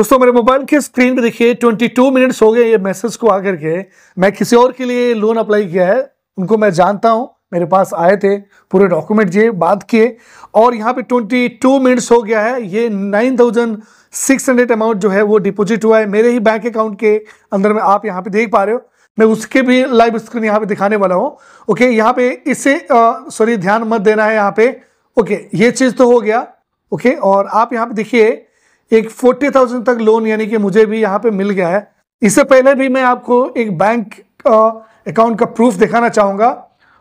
दोस्तों मेरे मोबाइल के स्क्रीन पे देखिए 22 मिनट्स हो गए ये मैसेज को आकर के मैं किसी और के लिए लोन अप्लाई किया है उनको मैं जानता हूँ मेरे पास आए थे पूरे डॉक्यूमेंट दिए बात किए और यहाँ पे 22 मिनट्स हो गया है ये 9,600 अमाउंट जो है वो डिपॉजिट हुआ है मेरे ही बैंक अकाउंट के अंदर में आप यहाँ पे देख पा रहे हो मैं उसके भी लाइव स्क्रीन यहाँ पे दिखाने वाला हूँ ओके यहाँ पे इसे सॉरी ध्यान मत देना है यहाँ पे ओके ये चीज़ तो हो गया ओके और आप यहाँ पे देखिए एक फोर्टी थाउजेंड तक लोन यानी कि मुझे भी यहाँ पे मिल गया है इससे पहले भी मैं आपको एक बैंक अकाउंट का प्रूफ दिखाना चाहूँगा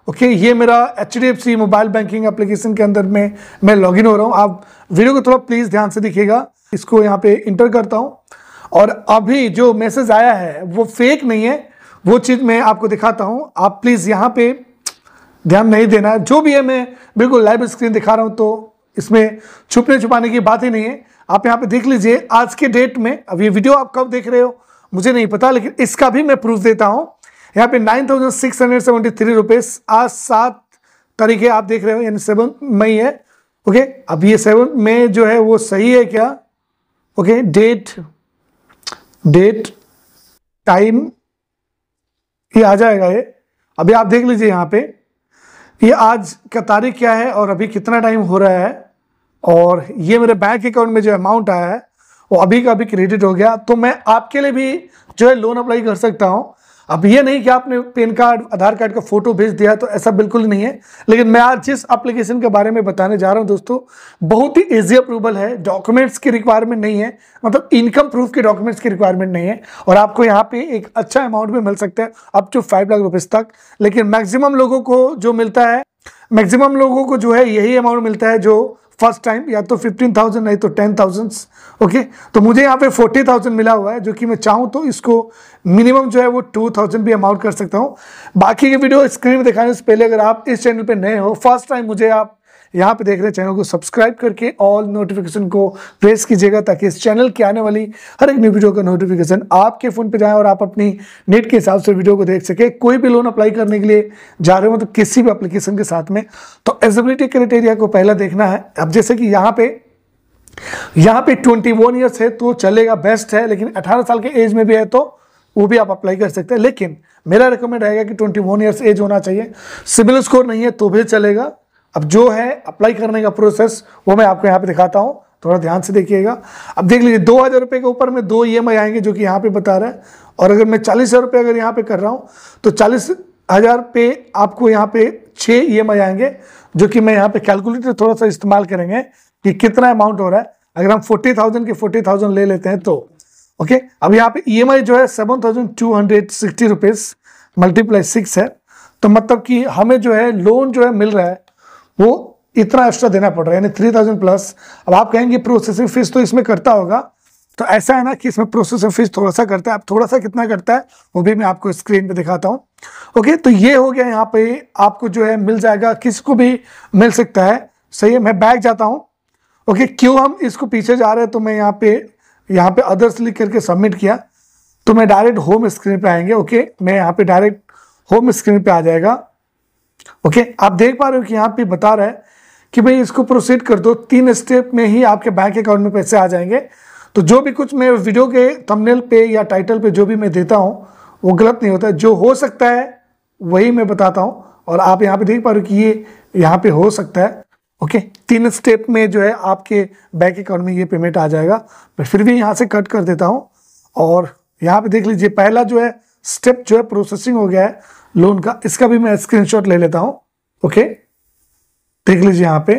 ओके okay, ये मेरा H D F C mobile banking application के अंदर में मैं लॉग हो रहा हूँ आप वीडियो को थोड़ा प्लीज़ ध्यान से दिखेगा इसको यहाँ पे इंटर करता हूँ और अभी जो मैसेज आया है वो फेक नहीं है वो चीज़ मैं आपको दिखाता हूँ आप प्लीज़ यहाँ पे ध्यान नहीं देना है जो भी है मैं बिल्कुल लाइव स्क्रीन दिखा रहा हूँ तो इसमें छुपने छुपाने की बात ही नहीं है आप यहाँ पे देख लीजिए आज के डेट में अब ये वीडियो आप कब देख रहे हो मुझे नहीं पता लेकिन इसका भी मैं प्रूफ देता हूँ यहाँ पे nine thousand six hundred seventy three rupees आज सात तरीके आप देख रहे हो यानी सेवन मई है ओके अब ये सेवन मई जो है वो सही है क्या ओके डेट डेट टाइम ये आ जाएगा ये अभी आप देख लीजिए यहाँ पे ये आज का तारीख क्या है और अभी कितना टाइम हो रहा है और ये मेरे बैंक अकाउंट में जो अमाउंट आया है वो अभी का अभी क्रेडिट हो गया तो मैं आपके लिए भी जो है लोन अप्लाई कर सकता हूँ अब ये नहीं कि आपने पेन कार्ड आधार कार्ड का फोटो भेज दिया तो ऐसा बिल्कुल नहीं है लेकिन मैं आज जिस एप्लीकेशन के बारे में बताने जा रहा हूँ दोस्तों बहुत ही इजी अप्रूवल है डॉक्यूमेंट्स की रिक्वायरमेंट नहीं है मतलब इनकम प्रूफ के डॉक्यूमेंट्स की रिक्वायरमेंट नहीं है और आपको यहाँ पे एक अच्छा अमाउंट भी मिल सकता है up to five lakh rupees तक लेकिन मैक्सिमम लोगों को जो मिलता है मैक्सिमम लोगों को जो है यही अमाउंट मिलता है जो फर्स्ट टाइम या तो फिफ्टीन थाउजेंड नहीं तो टेन थाउजेंड ओके तो मुझे यहाँ पे फोर्टी थाउजेंड मिला हुआ है जो कि मैं चाहूँ तो इसको मिनिमम जो है वो टू थाउजेंड भी अमाउंट कर सकता हूँ बाकी ये वीडियो स्क्रीन में दिखाने से पहले अगर आप इस चैनल पर नए हो फर्स्ट टाइम मुझे आप यहाँ पे देख रहे चैनल को सब्सक्राइब करके ऑल नोटिफिकेशन को प्रेस कीजिएगा ताकि इस चैनल की आने वाली हर एक न्यू वीडियो का नोटिफिकेशन आपके फ़ोन पे जाए और आप अपनी नेट के हिसाब से वीडियो को देख सके कोई भी लोन अप्लाई करने के लिए जा रहे हो मतलब किसी भी अप्लीकेशन के साथ में तो एलिजिबिलिटी क्राइटेरिया को पहला देखना है अब जैसे कि यहाँ पे यहाँ पे ट्वेंटी वन है तो चलेगा बेस्ट है लेकिन अठारह साल के एज में भी है तो वो भी आप अप्लाई कर सकते हैं लेकिन मेरा रिकमेंड रहेगा कि 21 वन ईयर्स एज होना चाहिए सिविल स्कोर नहीं है तो भी चलेगा अब जो है अप्लाई करने का प्रोसेस वो मैं आपको यहाँ पे दिखाता हूँ थोड़ा ध्यान से देखिएगा अब देख लीजिए दो हज़ार रुपये के ऊपर में दो ई e आएंगे जो कि यहाँ पे बता रहा है और अगर मैं चालीस हज़ार रुपये अगर यहाँ पे कर रहा हूँ तो चालीस हज़ार पे आपको यहाँ पे छः ई e आएंगे जो कि मैं यहाँ पे कैलकुलेटर थोड़ा सा इस्तेमाल करेंगे कि कितना अमाउंट हो रहा है अगर हम फोर्टी थाउजेंड के फोर्टी थाउजेंड ले लेते हैं तो ओके अब यहाँ पे ई e जो है seven thousand two hundred sixty rupees multiply six है तो मतलब कि हमें जो है लोन जो है मिल रहा है वो इतना एक्स्ट्रा देना पड़ रहा है यानी थ्री थाउजेंड प्लस अब आप कहेंगे प्रोसेसिंग फीस तो इसमें करता होगा तो ऐसा है ना कि इसमें प्रोसेसिंग फीस थोड़ा सा करता है आप थोड़ा सा कितना करता है वो भी मैं आपको स्क्रीन पे दिखाता हूँ ओके तो ये हो गया यहाँ पे आपको जो है मिल जाएगा किसी को भी मिल सकता है सही है मैं बैग जाता हूँ ओके क्यों हम इसको पीछे जा रहे हैं तो मैं यहाँ पे यहाँ पे अदर्स लिख करके सबमिट किया तो मैं डायरेक्ट होम स्क्रीन पर आएंगे ओके मैं यहाँ पे डायरेक्ट होम स्क्रीन पर आ जाएगा ओके आप देख पा रहे हो कि यहाँ पे बता रहा है कि भाई इसको प्रोसीड कर दो तीन स्टेप में ही आपके बैंक अकाउंट में पैसे आ जाएंगे तो जो भी कुछ मैं वीडियो के थंबनेल पे या टाइटल पे जो भी मैं देता हूँ वो गलत नहीं होता जो हो सकता है वही मैं बताता हूँ और आप यहाँ पे देख पा रहे हो कि ये यहाँ पे हो सकता है ओके तीन स्टेप में जो है आपके बैंक अकाउंट में ये पेमेंट आ जाएगा मैं फिर भी यहाँ से कट कर देता हूँ और यहाँ पे देख लीजिए पहला जो है स्टेप जो है प्रोसेसिंग हो गया है लोन का इसका भी मैं स्क्रीनशॉट ले लेता हूं ओके देख लीजिए यहां पे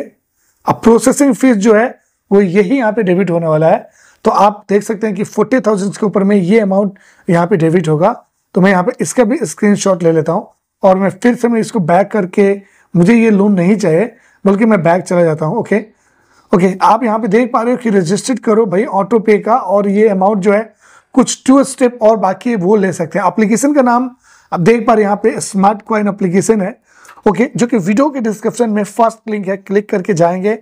अब प्रोसेसिंग फीस जो है वो यही यहाँ पे डेबिट होने वाला है तो आप देख सकते हैं कि फोर्टी थाउजेंड के ऊपर में ये अमाउंट यहाँ पे डेबिट होगा तो मैं यहाँ पे इसका भी स्क्रीनशॉट ले लेता हूँ और मैं फिर से मैं इसको बैक करके मुझे ये लोन नहीं चाहिए बल्कि मैं बैक चला जाता हूँ ओके ओके आप यहाँ पे देख पा रहे हो कि रजिस्टर्ड करो भाई ऑटो पे का और ये अमाउंट जो है कुछ टू स्टेप और बाकी वो ले सकते हैं अप्लीकेशन का नाम आप देख पा रहे यहाँ पे स्मार्ट कॉइन अप्लीकेशन है ओके जो कि वीडियो के डिस्क्रिप्शन में फर्स्ट लिंक है क्लिक करके जाएंगे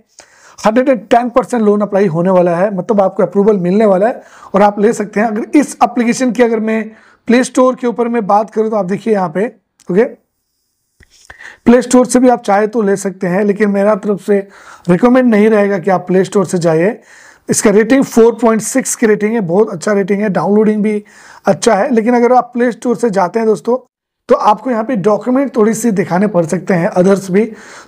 hundred and ten percent loan apply होने वाला है मतलब आपको अप्रूवल मिलने वाला है और आप ले सकते हैं अगर इस अप्लीकेशन की अगर मैं प्ले स्टोर के ऊपर में बात करूँ तो आप देखिए यहाँ पे ओके प्ले स्टोर से भी आप चाहे तो ले सकते हैं लेकिन मेरा तरफ से रिकमेंड नहीं रहेगा कि आप प्ले स्टोर से जाइए इसका रेटिंग 4.6 की रेटिंग है बहुत अच्छा रेटिंग है डाउनलोडिंग भी अच्छा है लेकिन अगर आप प्ले स्टोर से जाते हैं दोस्तों तो आपको यहाँ पे डॉक्यूमेंट थोड़ी सी दिखाने पड़ सकते हैं अदर्स भी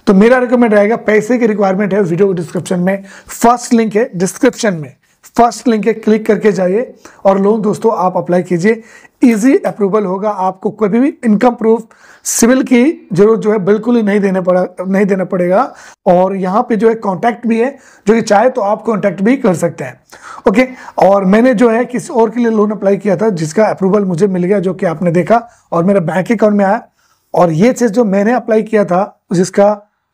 तो मेरा रिकमेंड रहेगा पैसे की रिक्वायरमेंट है वीडियो डिस्क्रिप्शन में फर्स्ट लिंक है डिस्क्रिप्शन में फर्स्ट लिंक है क्लिक करके जाइए और लोन दोस्तों आप अप्लाई कीजिए इजी अप्रूवल होगा आपको कोई भी इनकम प्रूफ सिविल की जरूरत जो है बिल्कुल ही नहीं देने पड़ा नहीं देना पड़ेगा और यहाँ पे जो है कांटेक्ट भी है जो कि चाहे तो आप कांटेक्ट भी कर सकते हैं ओके और मैंने जो है किसी और के लिए लोन अप्लाई किया था जिसका अप्रूवल मुझे मिल गया जो कि आपने देखा और मेरा बैंक अकाउंट में आया और ये चीज़ जो मैंने अप्लाई किया था जिसका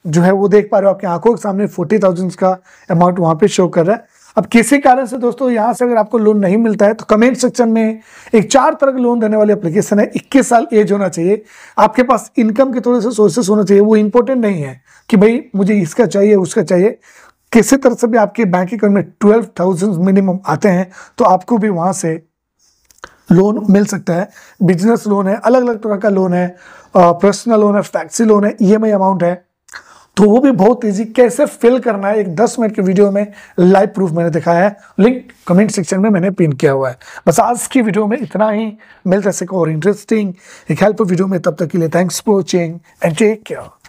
जो है वो देख पा रहे हो आपकी आंखों के सामने फोर्टी थाउजेंड का अमाउंट वहाँ पर शो कर रहा है अब किसी कारण से दोस्तों यहाँ से अगर आपको लोन नहीं मिलता है तो कमेंट सेक्शन में एक चार तरह के लोन देने वाली एप्लीकेशन है इक्कीस साल एज होना चाहिए आपके पास इनकम के थोड़े से सोर्सेस होना चाहिए वो इंपॉर्टेंट नहीं है कि भाई मुझे इसका चाहिए उसका चाहिए किसी तरह से भी आपके बैंक अकाउंट में ट्वेल्व थाउजेंड मिनिमम आते हैं तो आपको भी वहाँ से लोन मिल सकता है बिजनेस लोन है अलग अलग तरह का लोन है पर्सनल लोन है फैक्सी लोन है ई e अमाउंट है तो वो भी बहुत ईजी कैसे फिल करना है एक 10 मिनट के वीडियो में लाइव प्रूफ मैंने दिखाया है लिंक कमेंट सेक्शन में मैंने पिन किया हुआ है बस आज की वीडियो में इतना ही मिलता सको और इंटरेस्टिंग एक हेल्प वीडियो में तब तक के लिए thanks for watching and take care